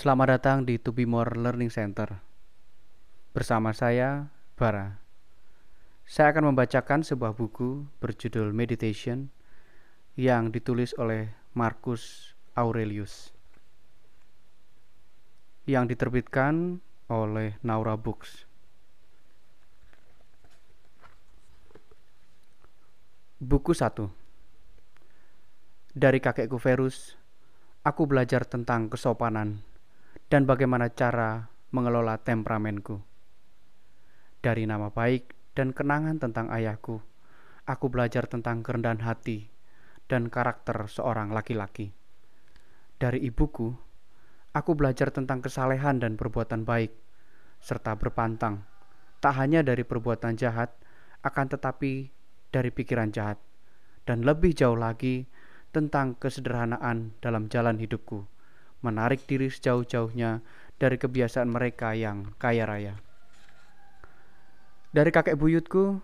Selamat datang di To Be More Learning Center. Bersama saya, Bara. Saya akan membacakan sebuah buku berjudul Meditation yang ditulis oleh Marcus Aurelius yang diterbitkan oleh Naura Books. Buku 1 Dari kakekku Verus, aku belajar tentang kesopanan dan bagaimana cara mengelola temperamenku. Dari nama baik dan kenangan tentang ayahku, aku belajar tentang kerendahan hati dan karakter seorang laki-laki. Dari ibuku, aku belajar tentang kesalehan dan perbuatan baik, serta berpantang, tak hanya dari perbuatan jahat, akan tetapi dari pikiran jahat, dan lebih jauh lagi tentang kesederhanaan dalam jalan hidupku menarik diri sejauh-jauhnya dari kebiasaan mereka yang kaya raya. Dari kakek buyutku,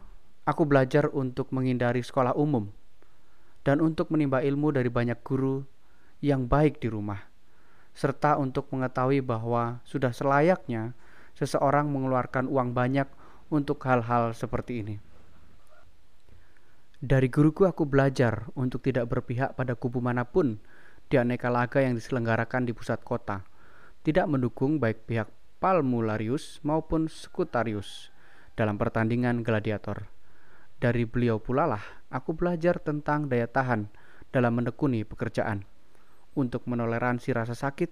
aku belajar untuk menghindari sekolah umum dan untuk menimba ilmu dari banyak guru yang baik di rumah, serta untuk mengetahui bahwa sudah selayaknya seseorang mengeluarkan uang banyak untuk hal-hal seperti ini. Dari guruku aku belajar untuk tidak berpihak pada kubu manapun, di aneka laga yang diselenggarakan di pusat kota, tidak mendukung baik pihak Palmularius maupun Sekutarius dalam pertandingan gladiator. Dari beliau pula lah aku belajar tentang daya tahan dalam menekuni pekerjaan, untuk menoleransi rasa sakit,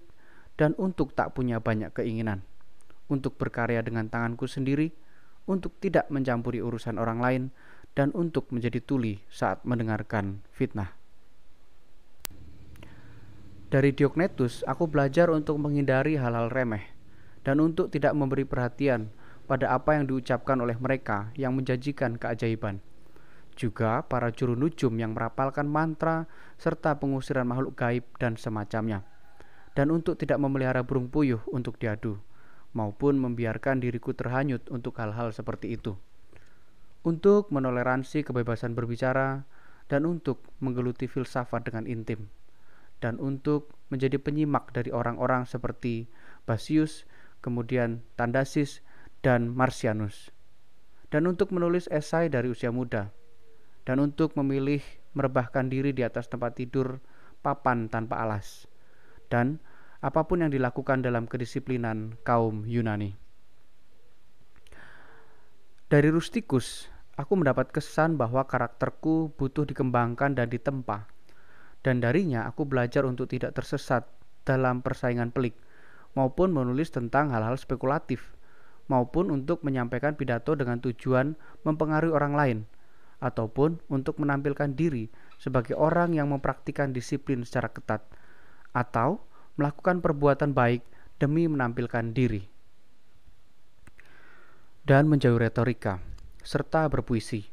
dan untuk tak punya banyak keinginan, untuk berkarya dengan tanganku sendiri, untuk tidak mencampuri urusan orang lain, dan untuk menjadi tuli saat mendengarkan fitnah. Dari Diognetus, aku belajar untuk menghindari hal-hal remeh dan untuk tidak memberi perhatian pada apa yang diucapkan oleh mereka yang menjanjikan keajaiban. Juga para juru nujum yang merapalkan mantra serta pengusiran makhluk gaib dan semacamnya. Dan untuk tidak memelihara burung puyuh untuk diadu, maupun membiarkan diriku terhanyut untuk hal-hal seperti itu. Untuk menoleransi kebebasan berbicara dan untuk menggeluti filsafat dengan intim dan untuk menjadi penyimak dari orang-orang seperti Basius, kemudian Tandasis, dan Marcianus, Dan untuk menulis esai dari usia muda. Dan untuk memilih merebahkan diri di atas tempat tidur papan tanpa alas. Dan apapun yang dilakukan dalam kedisiplinan kaum Yunani. Dari Rustikus, aku mendapat kesan bahwa karakterku butuh dikembangkan dan ditempa dan darinya aku belajar untuk tidak tersesat dalam persaingan pelik, maupun menulis tentang hal-hal spekulatif, maupun untuk menyampaikan pidato dengan tujuan mempengaruhi orang lain, ataupun untuk menampilkan diri sebagai orang yang mempraktikkan disiplin secara ketat, atau melakukan perbuatan baik demi menampilkan diri, dan menjauh retorika, serta berpuisi,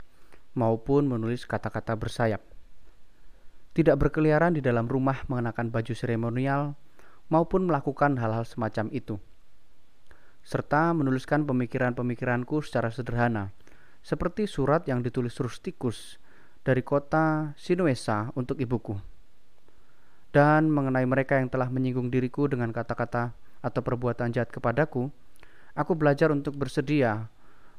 maupun menulis kata-kata bersayap tidak berkeliaran di dalam rumah mengenakan baju seremonial maupun melakukan hal-hal semacam itu, serta menuliskan pemikiran-pemikiranku secara sederhana, seperti surat yang ditulis Rustikus dari kota Sinuesa untuk ibuku, dan mengenai mereka yang telah menyinggung diriku dengan kata-kata atau perbuatan jahat kepadaku, aku belajar untuk bersedia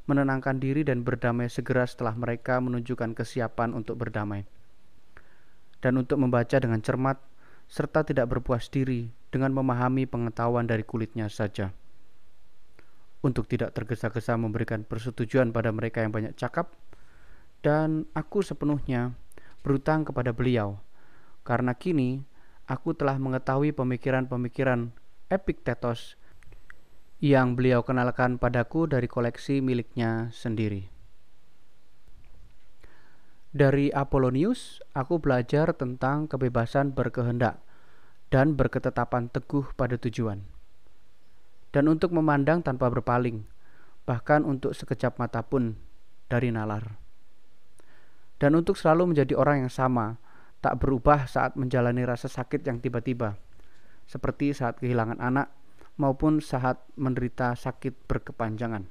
menenangkan diri dan berdamai segera setelah mereka menunjukkan kesiapan untuk berdamai dan untuk membaca dengan cermat, serta tidak berpuas diri dengan memahami pengetahuan dari kulitnya saja. Untuk tidak tergesa-gesa memberikan persetujuan pada mereka yang banyak cakap, dan aku sepenuhnya berutang kepada beliau, karena kini aku telah mengetahui pemikiran pemikiran Epictetus yang beliau kenalkan padaku dari koleksi miliknya sendiri. Dari Apollonius, aku belajar tentang kebebasan berkehendak dan berketetapan teguh pada tujuan. Dan untuk memandang tanpa berpaling, bahkan untuk sekejap mata pun dari nalar. Dan untuk selalu menjadi orang yang sama, tak berubah saat menjalani rasa sakit yang tiba-tiba, seperti saat kehilangan anak maupun saat menderita sakit berkepanjangan.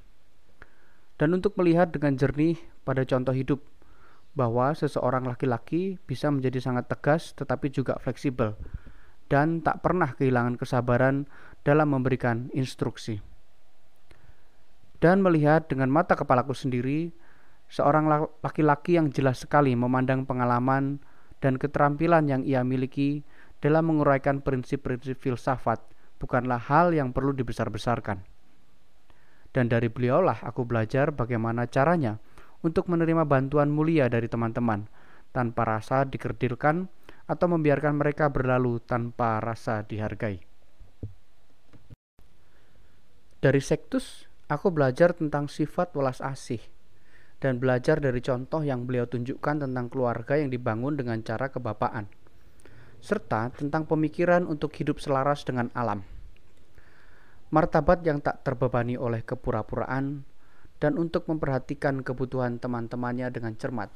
Dan untuk melihat dengan jernih pada contoh hidup, bahwa seseorang laki-laki bisa menjadi sangat tegas tetapi juga fleksibel dan tak pernah kehilangan kesabaran dalam memberikan instruksi. Dan melihat dengan mata kepalaku sendiri, seorang laki-laki yang jelas sekali memandang pengalaman dan keterampilan yang ia miliki dalam menguraikan prinsip-prinsip filsafat bukanlah hal yang perlu dibesar-besarkan. Dan dari beliaulah aku belajar bagaimana caranya untuk menerima bantuan mulia dari teman-teman tanpa rasa dikerdilkan atau membiarkan mereka berlalu tanpa rasa dihargai. Dari Sektus, aku belajar tentang sifat welas asih dan belajar dari contoh yang beliau tunjukkan tentang keluarga yang dibangun dengan cara kebapaan, serta tentang pemikiran untuk hidup selaras dengan alam. Martabat yang tak terbebani oleh kepura-puraan, dan untuk memperhatikan kebutuhan teman-temannya dengan cermat.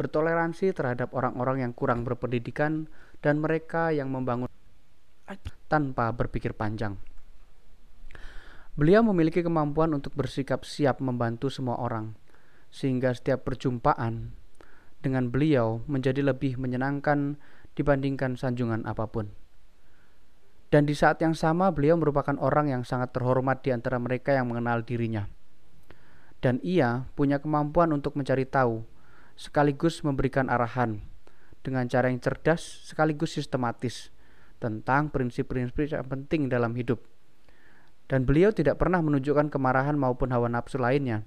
Bertoleransi terhadap orang-orang yang kurang berpendidikan dan mereka yang membangun tanpa berpikir panjang. Beliau memiliki kemampuan untuk bersikap siap membantu semua orang, sehingga setiap perjumpaan dengan beliau menjadi lebih menyenangkan dibandingkan sanjungan apapun. Dan di saat yang sama, beliau merupakan orang yang sangat terhormat di antara mereka yang mengenal dirinya dan ia punya kemampuan untuk mencari tahu, sekaligus memberikan arahan dengan cara yang cerdas sekaligus sistematis tentang prinsip-prinsip yang penting dalam hidup. Dan beliau tidak pernah menunjukkan kemarahan maupun hawa nafsu lainnya,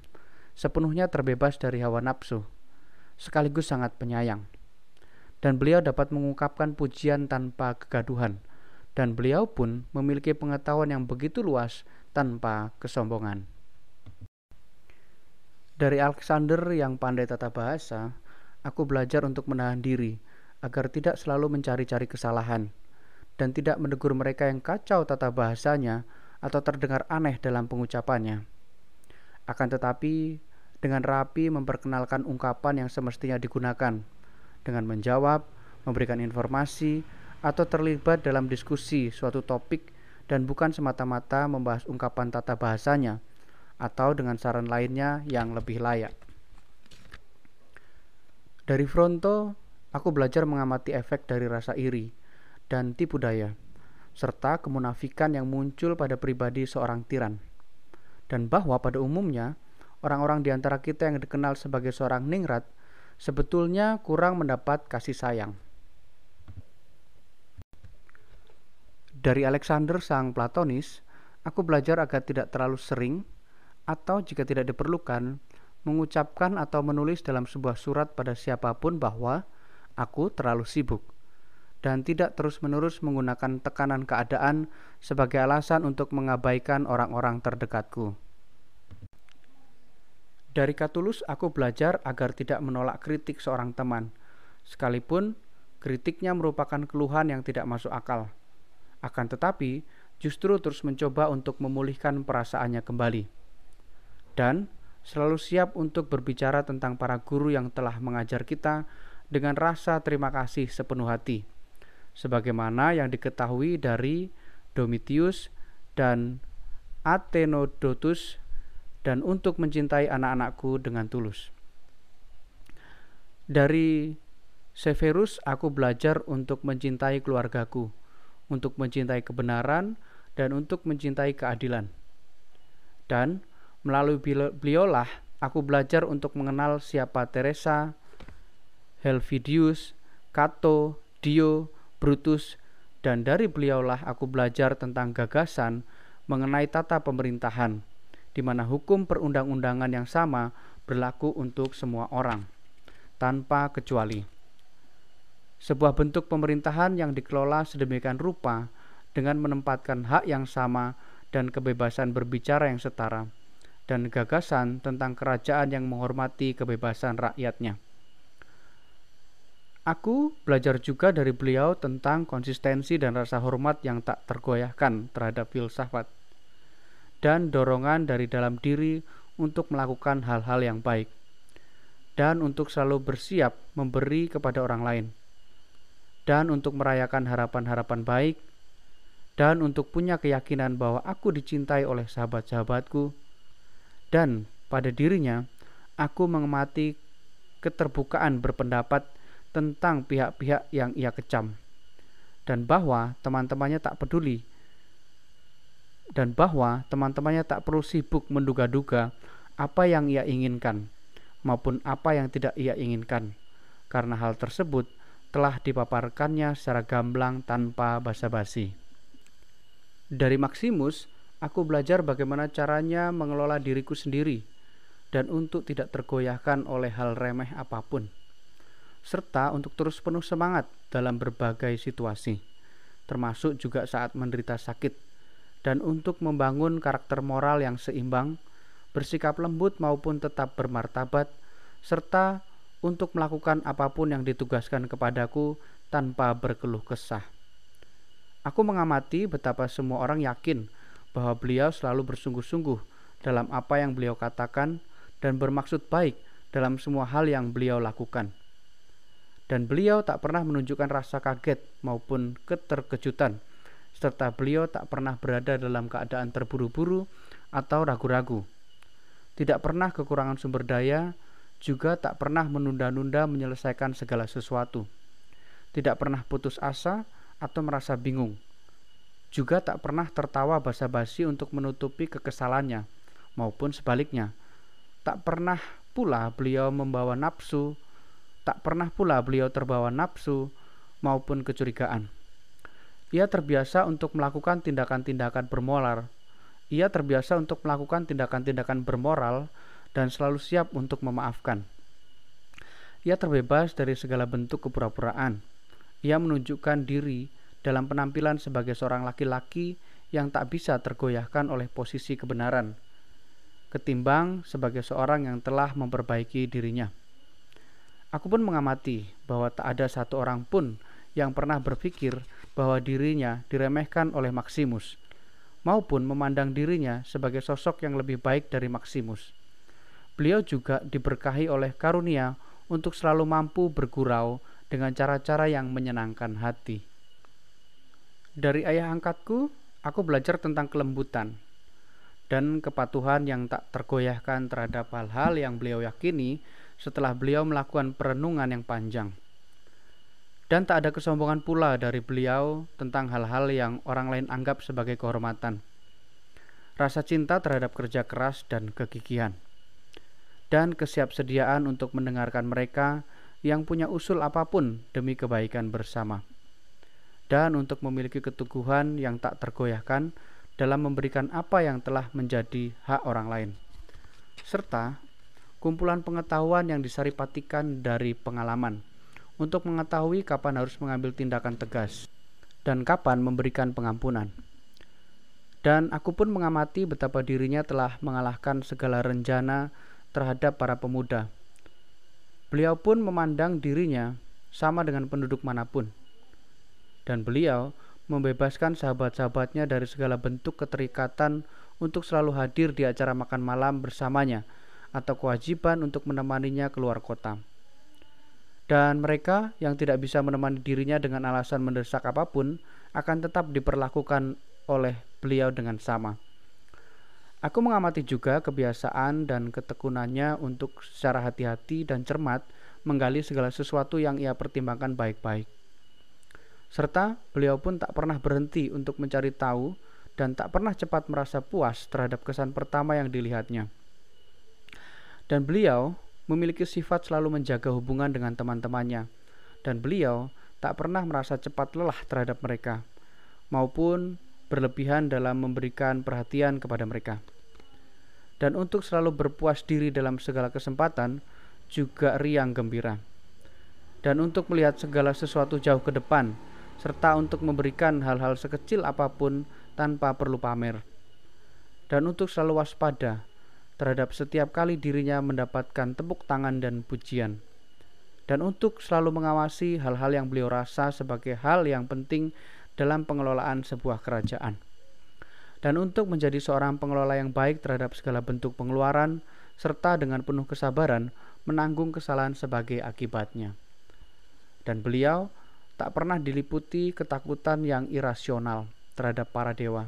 sepenuhnya terbebas dari hawa nafsu, sekaligus sangat penyayang. Dan beliau dapat mengungkapkan pujian tanpa kegaduhan, dan beliau pun memiliki pengetahuan yang begitu luas tanpa kesombongan. Dari Alexander yang pandai tata bahasa, aku belajar untuk menahan diri agar tidak selalu mencari-cari kesalahan dan tidak menegur mereka yang kacau tata bahasanya atau terdengar aneh dalam pengucapannya. Akan tetapi, dengan rapi memperkenalkan ungkapan yang semestinya digunakan, dengan menjawab, memberikan informasi, atau terlibat dalam diskusi suatu topik dan bukan semata-mata membahas ungkapan tata bahasanya – atau dengan saran lainnya yang lebih layak. Dari Fronto, aku belajar mengamati efek dari rasa iri dan tipu daya, serta kemunafikan yang muncul pada pribadi seorang tiran. Dan bahwa pada umumnya, orang-orang di antara kita yang dikenal sebagai seorang ningrat sebetulnya kurang mendapat kasih sayang. Dari Alexander sang Platonis, aku belajar agar tidak terlalu sering atau jika tidak diperlukan, mengucapkan atau menulis dalam sebuah surat pada siapapun bahwa aku terlalu sibuk dan tidak terus-menerus menggunakan tekanan keadaan sebagai alasan untuk mengabaikan orang-orang terdekatku. Dari Katulus aku belajar agar tidak menolak kritik seorang teman, sekalipun kritiknya merupakan keluhan yang tidak masuk akal. Akan tetapi, justru terus mencoba untuk memulihkan perasaannya kembali dan selalu siap untuk berbicara tentang para guru yang telah mengajar kita dengan rasa terima kasih sepenuh hati, sebagaimana yang diketahui dari Domitius dan Athenodotus dan untuk mencintai anak-anakku dengan tulus. Dari Severus aku belajar untuk mencintai keluargaku, untuk mencintai kebenaran, dan untuk mencintai keadilan. Dan Melalui beliaulah aku belajar untuk mengenal siapa Teresa, Helvidius, Cato, Dio, Brutus, dan dari beliaulah aku belajar tentang gagasan mengenai tata pemerintahan, di mana hukum perundang-undangan yang sama berlaku untuk semua orang, tanpa kecuali. Sebuah bentuk pemerintahan yang dikelola sedemikian rupa dengan menempatkan hak yang sama dan kebebasan berbicara yang setara dan gagasan tentang kerajaan yang menghormati kebebasan rakyatnya. Aku belajar juga dari beliau tentang konsistensi dan rasa hormat yang tak tergoyahkan terhadap filsafat dan dorongan dari dalam diri untuk melakukan hal-hal yang baik dan untuk selalu bersiap memberi kepada orang lain dan untuk merayakan harapan-harapan baik dan untuk punya keyakinan bahwa aku dicintai oleh sahabat-sahabatku dan pada dirinya aku mengemati keterbukaan berpendapat tentang pihak-pihak yang ia kecam dan bahwa teman-temannya tak peduli dan bahwa teman-temannya tak perlu sibuk menduga-duga apa yang ia inginkan maupun apa yang tidak ia inginkan karena hal tersebut telah dipaparkannya secara gamblang tanpa basa-basi. Dari Maximus, Aku belajar bagaimana caranya mengelola diriku sendiri dan untuk tidak tergoyahkan oleh hal remeh apapun, serta untuk terus penuh semangat dalam berbagai situasi, termasuk juga saat menderita sakit, dan untuk membangun karakter moral yang seimbang, bersikap lembut maupun tetap bermartabat, serta untuk melakukan apapun yang ditugaskan kepadaku tanpa berkeluh kesah. Aku mengamati betapa semua orang yakin bahwa beliau selalu bersungguh-sungguh dalam apa yang beliau katakan dan bermaksud baik dalam semua hal yang beliau lakukan. Dan beliau tak pernah menunjukkan rasa kaget maupun keterkejutan, serta beliau tak pernah berada dalam keadaan terburu-buru atau ragu-ragu. Tidak pernah kekurangan sumber daya, juga tak pernah menunda-nunda menyelesaikan segala sesuatu. Tidak pernah putus asa atau merasa bingung juga tak pernah tertawa basa-basi untuk menutupi kekesalannya maupun sebaliknya. Tak pernah pula beliau membawa nafsu, tak pernah pula beliau terbawa nafsu maupun kecurigaan. Ia terbiasa untuk melakukan tindakan-tindakan bermolar Ia terbiasa untuk melakukan tindakan-tindakan bermoral dan selalu siap untuk memaafkan. Ia terbebas dari segala bentuk kepura-puraan. Ia menunjukkan diri dalam penampilan sebagai seorang laki-laki yang tak bisa tergoyahkan oleh posisi kebenaran, ketimbang sebagai seorang yang telah memperbaiki dirinya. Aku pun mengamati bahwa tak ada satu orang pun yang pernah berpikir bahwa dirinya diremehkan oleh Maximus, maupun memandang dirinya sebagai sosok yang lebih baik dari Maximus. Beliau juga diberkahi oleh karunia untuk selalu mampu bergurau dengan cara-cara yang menyenangkan hati. Dari ayah angkatku, aku belajar tentang kelembutan dan kepatuhan yang tak tergoyahkan terhadap hal-hal yang beliau yakini setelah beliau melakukan perenungan yang panjang. Dan tak ada kesombongan pula dari beliau tentang hal-hal yang orang lain anggap sebagai kehormatan. Rasa cinta terhadap kerja keras dan kegigihan. Dan kesiapsediaan untuk mendengarkan mereka yang punya usul apapun demi kebaikan bersama dan untuk memiliki keteguhan yang tak tergoyahkan dalam memberikan apa yang telah menjadi hak orang lain. Serta kumpulan pengetahuan yang disaripatikan dari pengalaman untuk mengetahui kapan harus mengambil tindakan tegas dan kapan memberikan pengampunan. Dan aku pun mengamati betapa dirinya telah mengalahkan segala rencana terhadap para pemuda. Beliau pun memandang dirinya sama dengan penduduk manapun dan beliau membebaskan sahabat-sahabatnya dari segala bentuk keterikatan untuk selalu hadir di acara makan malam bersamanya atau kewajiban untuk menemaninya keluar kota. Dan mereka yang tidak bisa menemani dirinya dengan alasan mendesak apapun akan tetap diperlakukan oleh beliau dengan sama. Aku mengamati juga kebiasaan dan ketekunannya untuk secara hati-hati dan cermat menggali segala sesuatu yang ia pertimbangkan baik-baik serta beliau pun tak pernah berhenti untuk mencari tahu dan tak pernah cepat merasa puas terhadap kesan pertama yang dilihatnya. Dan beliau memiliki sifat selalu menjaga hubungan dengan teman-temannya, dan beliau tak pernah merasa cepat lelah terhadap mereka, maupun berlebihan dalam memberikan perhatian kepada mereka. Dan untuk selalu berpuas diri dalam segala kesempatan, juga riang gembira. Dan untuk melihat segala sesuatu jauh ke depan, serta untuk memberikan hal-hal sekecil apapun tanpa perlu pamer, dan untuk selalu waspada terhadap setiap kali dirinya mendapatkan tepuk tangan dan pujian, dan untuk selalu mengawasi hal-hal yang beliau rasa sebagai hal yang penting dalam pengelolaan sebuah kerajaan, dan untuk menjadi seorang pengelola yang baik terhadap segala bentuk pengeluaran, serta dengan penuh kesabaran menanggung kesalahan sebagai akibatnya. Dan beliau tak pernah diliputi ketakutan yang irasional terhadap para dewa.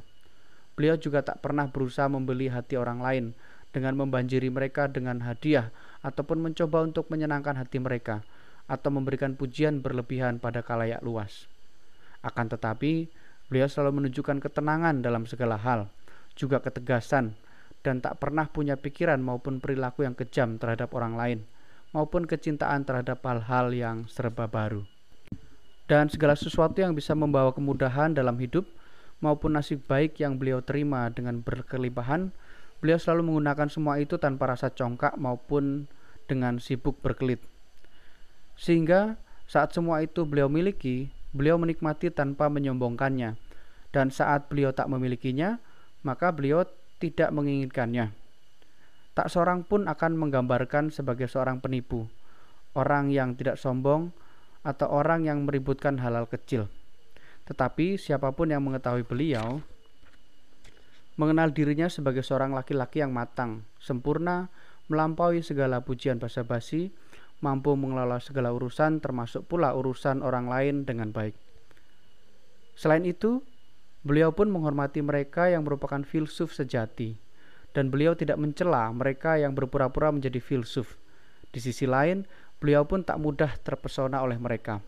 Beliau juga tak pernah berusaha membeli hati orang lain dengan membanjiri mereka dengan hadiah ataupun mencoba untuk menyenangkan hati mereka atau memberikan pujian berlebihan pada kalayak luas. Akan tetapi, beliau selalu menunjukkan ketenangan dalam segala hal, juga ketegasan, dan tak pernah punya pikiran maupun perilaku yang kejam terhadap orang lain, maupun kecintaan terhadap hal-hal yang serba baru dan segala sesuatu yang bisa membawa kemudahan dalam hidup maupun nasib baik yang beliau terima dengan berkelimpahan, beliau selalu menggunakan semua itu tanpa rasa congkak maupun dengan sibuk berkelit. Sehingga saat semua itu beliau miliki, beliau menikmati tanpa menyombongkannya. Dan saat beliau tak memilikinya, maka beliau tidak menginginkannya. Tak seorang pun akan menggambarkan sebagai seorang penipu, orang yang tidak sombong, atau orang yang meributkan halal kecil. Tetapi siapapun yang mengetahui beliau mengenal dirinya sebagai seorang laki-laki yang matang, sempurna, melampaui segala pujian basa-basi, mampu mengelola segala urusan termasuk pula urusan orang lain dengan baik. Selain itu, beliau pun menghormati mereka yang merupakan filsuf sejati dan beliau tidak mencela mereka yang berpura-pura menjadi filsuf. Di sisi lain, beliau pun tak mudah terpesona oleh mereka.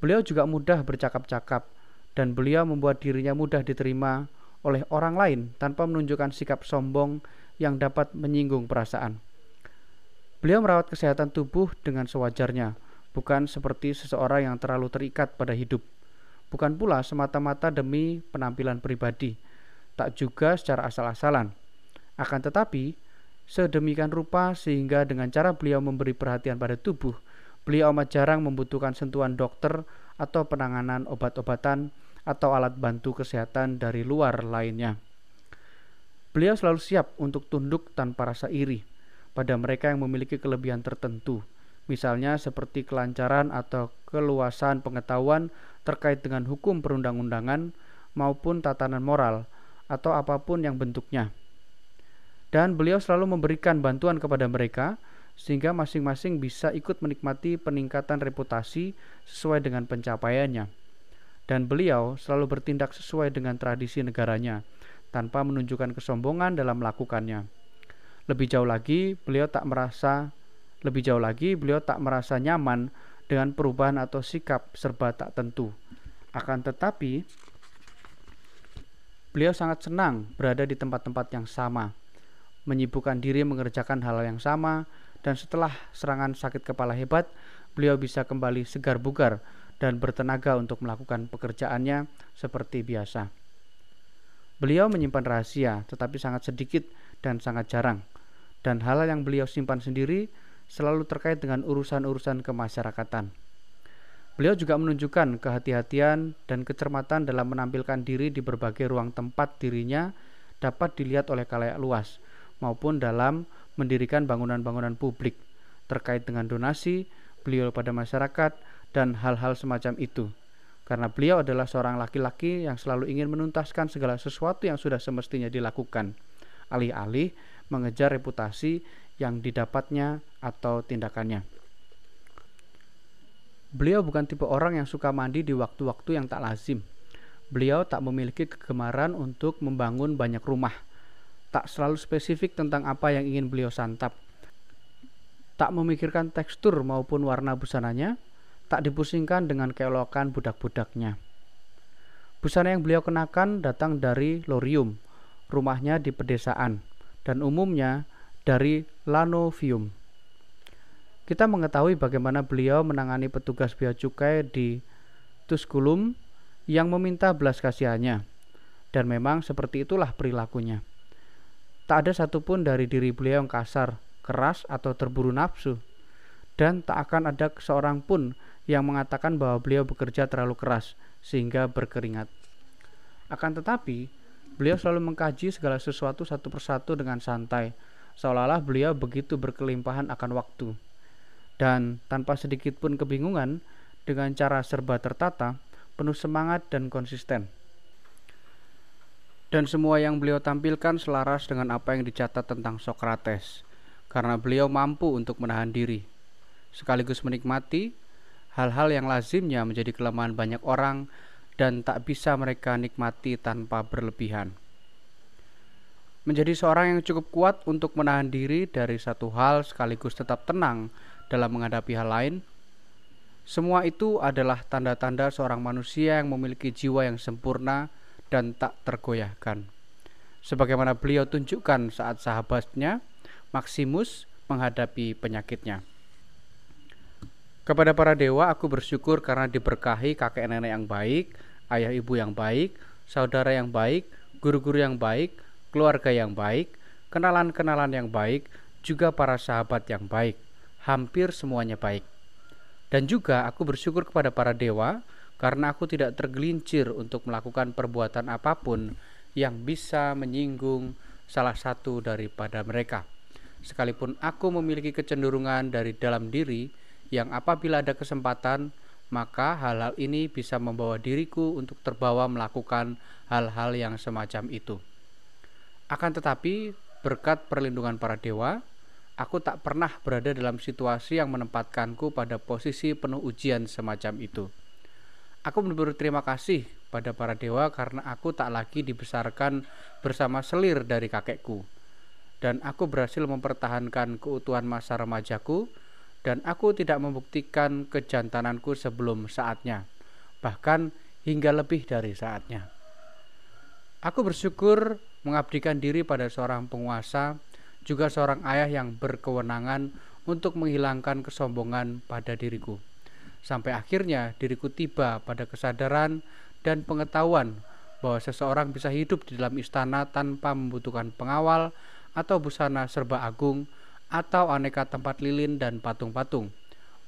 Beliau juga mudah bercakap-cakap, dan beliau membuat dirinya mudah diterima oleh orang lain tanpa menunjukkan sikap sombong yang dapat menyinggung perasaan. Beliau merawat kesehatan tubuh dengan sewajarnya, bukan seperti seseorang yang terlalu terikat pada hidup. Bukan pula semata-mata demi penampilan pribadi, tak juga secara asal-asalan. Akan tetapi, sedemikian rupa sehingga dengan cara beliau memberi perhatian pada tubuh, beliau amat jarang membutuhkan sentuhan dokter atau penanganan obat-obatan atau alat bantu kesehatan dari luar lainnya. Beliau selalu siap untuk tunduk tanpa rasa iri pada mereka yang memiliki kelebihan tertentu, misalnya seperti kelancaran atau keluasan pengetahuan terkait dengan hukum perundang-undangan maupun tatanan moral atau apapun yang bentuknya dan beliau selalu memberikan bantuan kepada mereka sehingga masing-masing bisa ikut menikmati peningkatan reputasi sesuai dengan pencapaiannya. Dan beliau selalu bertindak sesuai dengan tradisi negaranya tanpa menunjukkan kesombongan dalam melakukannya. Lebih jauh lagi, beliau tak merasa lebih jauh lagi beliau tak merasa nyaman dengan perubahan atau sikap serba tak tentu. Akan tetapi, beliau sangat senang berada di tempat-tempat yang sama menyibukkan diri mengerjakan hal yang sama, dan setelah serangan sakit kepala hebat, beliau bisa kembali segar bugar dan bertenaga untuk melakukan pekerjaannya seperti biasa. Beliau menyimpan rahasia, tetapi sangat sedikit dan sangat jarang. Dan hal yang beliau simpan sendiri selalu terkait dengan urusan-urusan kemasyarakatan. Beliau juga menunjukkan kehati-hatian dan kecermatan dalam menampilkan diri di berbagai ruang tempat dirinya dapat dilihat oleh kalayak luas, maupun dalam mendirikan bangunan-bangunan publik terkait dengan donasi beliau pada masyarakat dan hal-hal semacam itu. Karena beliau adalah seorang laki-laki yang selalu ingin menuntaskan segala sesuatu yang sudah semestinya dilakukan, alih-alih mengejar reputasi yang didapatnya atau tindakannya. Beliau bukan tipe orang yang suka mandi di waktu-waktu yang tak lazim. Beliau tak memiliki kegemaran untuk membangun banyak rumah tak selalu spesifik tentang apa yang ingin beliau santap. Tak memikirkan tekstur maupun warna busananya, tak dipusingkan dengan keelokan budak-budaknya. Busana yang beliau kenakan datang dari Lorium, rumahnya di pedesaan, dan umumnya dari Lanovium. Kita mengetahui bagaimana beliau menangani petugas bea cukai di Tusculum yang meminta belas kasihannya. Dan memang seperti itulah perilakunya. Tak ada satupun dari diri beliau yang kasar, keras, atau terburu nafsu. Dan tak akan ada seorang pun yang mengatakan bahwa beliau bekerja terlalu keras sehingga berkeringat. Akan tetapi, beliau selalu mengkaji segala sesuatu satu persatu dengan santai, seolah-olah beliau begitu berkelimpahan akan waktu. Dan tanpa sedikit pun kebingungan, dengan cara serba tertata, penuh semangat dan konsisten dan semua yang beliau tampilkan selaras dengan apa yang dicatat tentang Sokrates, karena beliau mampu untuk menahan diri, sekaligus menikmati hal-hal yang lazimnya menjadi kelemahan banyak orang dan tak bisa mereka nikmati tanpa berlebihan. Menjadi seorang yang cukup kuat untuk menahan diri dari satu hal sekaligus tetap tenang dalam menghadapi hal lain. Semua itu adalah tanda-tanda seorang manusia yang memiliki jiwa yang sempurna dan tak tergoyahkan. Sebagaimana beliau tunjukkan saat sahabatnya Maximus menghadapi penyakitnya. Kepada para dewa aku bersyukur karena diberkahi kakek nenek yang baik, ayah ibu yang baik, saudara yang baik, guru-guru yang baik, keluarga yang baik, kenalan-kenalan yang baik, juga para sahabat yang baik. Hampir semuanya baik. Dan juga aku bersyukur kepada para dewa karena aku tidak tergelincir untuk melakukan perbuatan apapun yang bisa menyinggung salah satu daripada mereka. Sekalipun aku memiliki kecenderungan dari dalam diri yang apabila ada kesempatan, maka hal-hal ini bisa membawa diriku untuk terbawa melakukan hal-hal yang semacam itu. Akan tetapi, berkat perlindungan para dewa, aku tak pernah berada dalam situasi yang menempatkanku pada posisi penuh ujian semacam itu Aku berterima kasih pada para dewa karena aku tak lagi dibesarkan bersama selir dari kakekku. Dan aku berhasil mempertahankan keutuhan masa remajaku dan aku tidak membuktikan kejantananku sebelum saatnya, bahkan hingga lebih dari saatnya. Aku bersyukur mengabdikan diri pada seorang penguasa, juga seorang ayah yang berkewenangan untuk menghilangkan kesombongan pada diriku sampai akhirnya diriku tiba pada kesadaran dan pengetahuan bahwa seseorang bisa hidup di dalam istana tanpa membutuhkan pengawal atau busana serba agung atau aneka tempat lilin dan patung-patung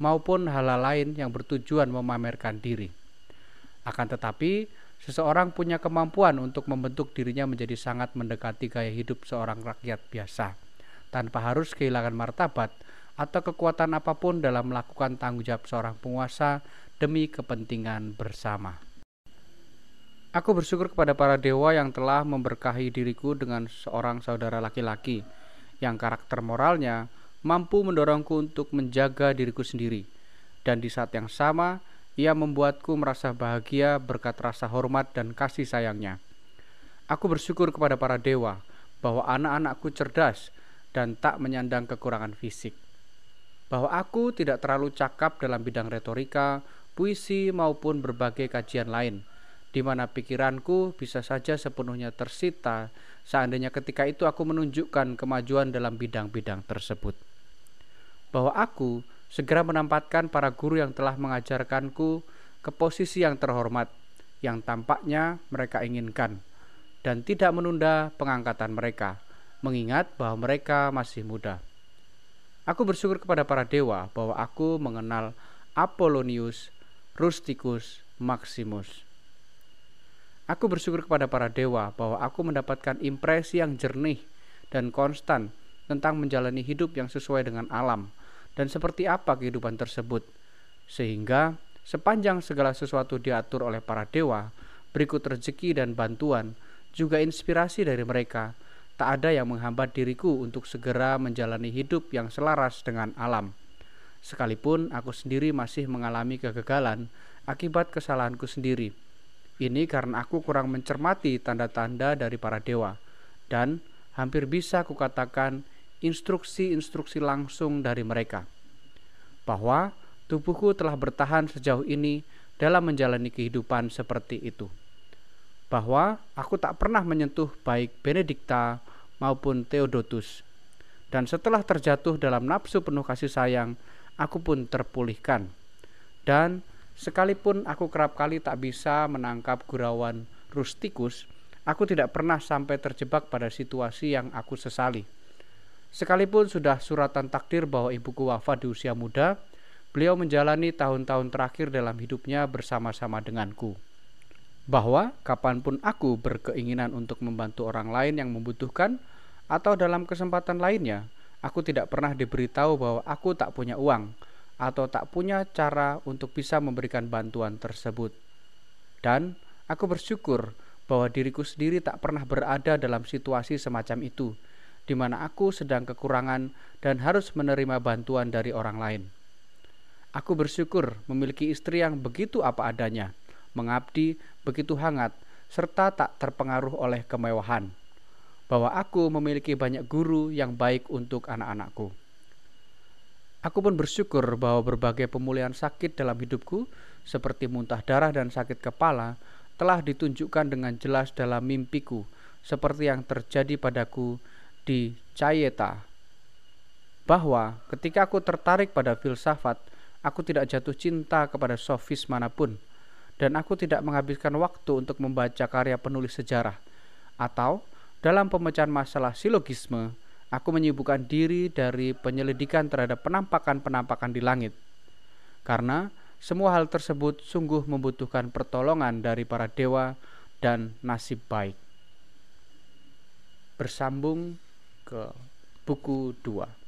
maupun hal-hal lain yang bertujuan memamerkan diri. Akan tetapi, seseorang punya kemampuan untuk membentuk dirinya menjadi sangat mendekati gaya hidup seorang rakyat biasa tanpa harus kehilangan martabat atau kekuatan apapun dalam melakukan tanggung jawab seorang penguasa demi kepentingan bersama. Aku bersyukur kepada para dewa yang telah memberkahi diriku dengan seorang saudara laki-laki yang karakter moralnya mampu mendorongku untuk menjaga diriku sendiri, dan di saat yang sama ia membuatku merasa bahagia berkat rasa hormat dan kasih sayangnya. Aku bersyukur kepada para dewa bahwa anak-anakku cerdas dan tak menyandang kekurangan fisik bahwa aku tidak terlalu cakap dalam bidang retorika, puisi maupun berbagai kajian lain, di mana pikiranku bisa saja sepenuhnya tersita seandainya ketika itu aku menunjukkan kemajuan dalam bidang-bidang tersebut. Bahwa aku segera menempatkan para guru yang telah mengajarkanku ke posisi yang terhormat, yang tampaknya mereka inginkan, dan tidak menunda pengangkatan mereka, mengingat bahwa mereka masih muda. Aku bersyukur kepada para dewa bahwa aku mengenal Apollonius, Rusticus, Maximus. Aku bersyukur kepada para dewa bahwa aku mendapatkan impresi yang jernih dan konstan tentang menjalani hidup yang sesuai dengan alam dan seperti apa kehidupan tersebut. Sehingga sepanjang segala sesuatu diatur oleh para dewa, berikut rezeki dan bantuan, juga inspirasi dari mereka tak ada yang menghambat diriku untuk segera menjalani hidup yang selaras dengan alam. Sekalipun aku sendiri masih mengalami kegagalan akibat kesalahanku sendiri. Ini karena aku kurang mencermati tanda-tanda dari para dewa dan hampir bisa kukatakan instruksi-instruksi langsung dari mereka. Bahwa tubuhku telah bertahan sejauh ini dalam menjalani kehidupan seperti itu bahwa aku tak pernah menyentuh baik Benedikta maupun Theodotus. Dan setelah terjatuh dalam nafsu penuh kasih sayang, aku pun terpulihkan. Dan sekalipun aku kerap kali tak bisa menangkap gurauan rustikus, aku tidak pernah sampai terjebak pada situasi yang aku sesali. Sekalipun sudah suratan takdir bahwa ibuku wafat di usia muda, beliau menjalani tahun-tahun terakhir dalam hidupnya bersama-sama denganku bahwa kapanpun aku berkeinginan untuk membantu orang lain yang membutuhkan atau dalam kesempatan lainnya, aku tidak pernah diberitahu bahwa aku tak punya uang atau tak punya cara untuk bisa memberikan bantuan tersebut. Dan aku bersyukur bahwa diriku sendiri tak pernah berada dalam situasi semacam itu, di mana aku sedang kekurangan dan harus menerima bantuan dari orang lain. Aku bersyukur memiliki istri yang begitu apa adanya, mengabdi begitu hangat serta tak terpengaruh oleh kemewahan, bahwa aku memiliki banyak guru yang baik untuk anak-anakku. Aku pun bersyukur bahwa berbagai pemulihan sakit dalam hidupku, seperti muntah darah dan sakit kepala, telah ditunjukkan dengan jelas dalam mimpiku, seperti yang terjadi padaku di Cayeta. Bahwa ketika aku tertarik pada filsafat, aku tidak jatuh cinta kepada sofis manapun, dan aku tidak menghabiskan waktu untuk membaca karya penulis sejarah. Atau, dalam pemecahan masalah silogisme, aku menyibukkan diri dari penyelidikan terhadap penampakan-penampakan di langit. Karena semua hal tersebut sungguh membutuhkan pertolongan dari para dewa dan nasib baik. Bersambung ke buku 2.